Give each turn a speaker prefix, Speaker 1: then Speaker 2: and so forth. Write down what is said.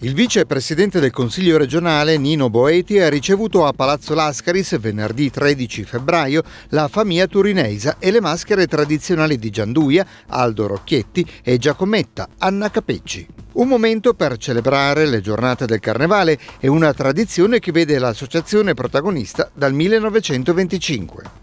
Speaker 1: Il vicepresidente del Consiglio regionale Nino Boeti ha ricevuto a Palazzo Lascaris venerdì 13 febbraio la famiglia turinesa e le maschere tradizionali di Gianduia, Aldo Rocchietti e Giacometta Anna Capecci. Un momento per celebrare le giornate del carnevale e una tradizione che vede l'associazione protagonista dal 1925.